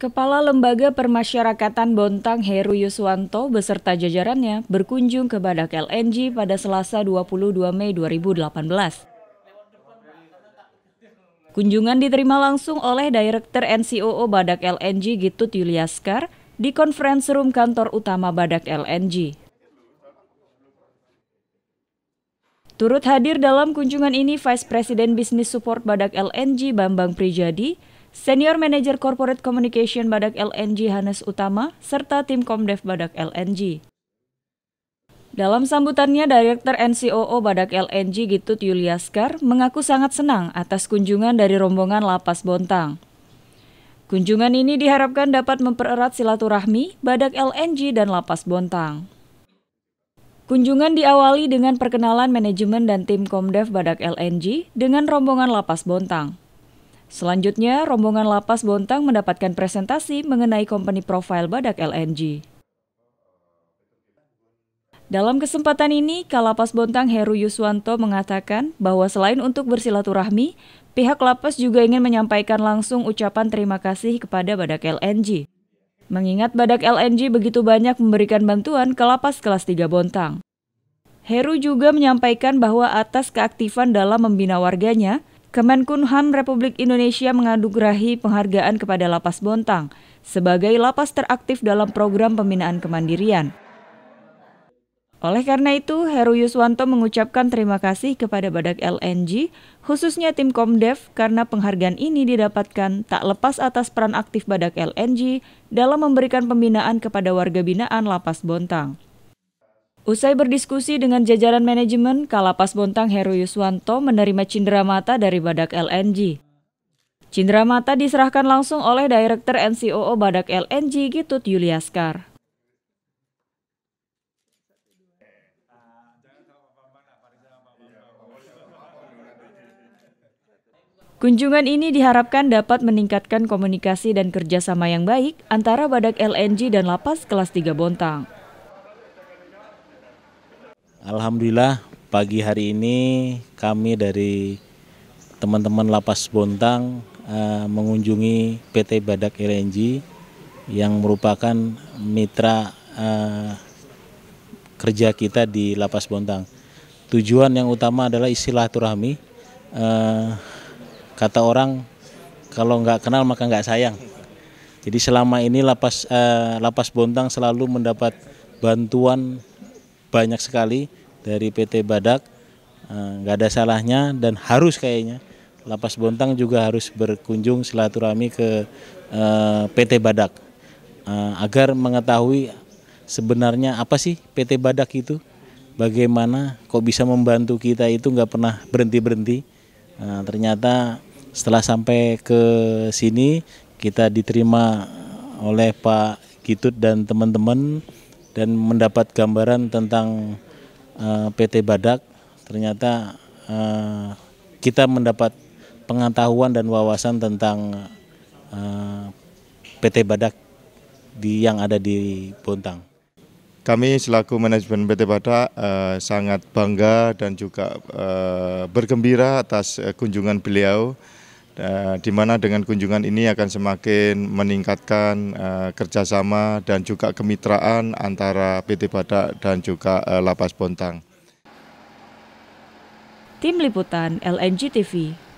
Kepala Lembaga Permasyarakatan Bontang Heru Yuswanto beserta jajarannya berkunjung ke Badak LNG pada Selasa 22 Mei 2018. Kunjungan diterima langsung oleh Direktur NCOO Badak LNG Gitut Yuliaskar di Conference Room Kantor Utama Badak LNG. Turut hadir dalam kunjungan ini Vice President Bisnis Support Badak LNG Bambang Prijadi, Senior Manager Corporate Communication Badak LNG Hanes Utama, serta tim Komdev Badak LNG. Dalam sambutannya, Direktur NCOO Badak LNG Gitut Yuliaskar mengaku sangat senang atas kunjungan dari rombongan Lapas Bontang. Kunjungan ini diharapkan dapat mempererat silaturahmi Badak LNG dan Lapas Bontang. Kunjungan diawali dengan perkenalan manajemen dan tim Komdev Badak LNG dengan rombongan Lapas Bontang. Selanjutnya, rombongan Lapas Bontang mendapatkan presentasi mengenai company profile Badak LNG. Dalam kesempatan ini, Kalapas Bontang Heru Yuswanto mengatakan bahwa selain untuk bersilaturahmi, pihak Lapas juga ingin menyampaikan langsung ucapan terima kasih kepada Badak LNG. Mengingat Badak LNG begitu banyak memberikan bantuan ke Lapas kelas 3 Bontang. Heru juga menyampaikan bahwa atas keaktifan dalam membina warganya, Kemenkumham Republik Indonesia mengadugrahi penghargaan kepada Lapas Bontang sebagai lapas teraktif dalam program pembinaan kemandirian. Oleh karena itu, Heru Yuswanto mengucapkan terima kasih kepada Badak LNG, khususnya tim Komdev, karena penghargaan ini didapatkan tak lepas atas peran aktif Badak LNG dalam memberikan pembinaan kepada warga binaan Lapas Bontang. Usai berdiskusi dengan jajaran manajemen, Kalapas Bontang Heru Yuswanto menerima cindera mata dari Badak LNG. Cindera mata diserahkan langsung oleh Direktur NCOO Badak LNG Gitut Yuliaskar. Kunjungan ini diharapkan dapat meningkatkan komunikasi dan kerjasama yang baik antara Badak LNG dan Lapas kelas 3 Bontang. Alhamdulillah pagi hari ini kami dari teman-teman Lapas Bontang uh, mengunjungi PT Badak LNG yang merupakan mitra uh, kerja kita di Lapas Bontang. Tujuan yang utama adalah turahmi. Uh, eh, kata orang kalau nggak kenal maka nggak sayang. Jadi selama ini Lapas uh, Lapas Bontang selalu mendapat bantuan banyak sekali dari PT Badak. Eh, nggak ada salahnya dan harus kayaknya Lapas Bontang juga harus berkunjung silaturahmi ke eh, PT Badak eh, agar mengetahui sebenarnya apa sih PT Badak itu, bagaimana kok bisa membantu kita itu nggak pernah berhenti berhenti. Nah, ternyata setelah sampai ke sini kita diterima oleh Pak Gitut dan teman-teman dan mendapat gambaran tentang uh, eh, PT Badak ternyata uh, kita mendapat pengetahuan dan wawasan tentang uh, eh, PT Badak di yang ada di Bontang. Kami selaku manajemen PT Badak eh, sangat bangga dan juga eh, bergembira atas eh, kunjungan beliau Eh, di mana dengan kunjungan ini akan semakin meningkatkan eh, kerjasama dan juga kemitraan antara PT Badak dan juga eh, Lapas Bontang. Tim Liputan LNG TV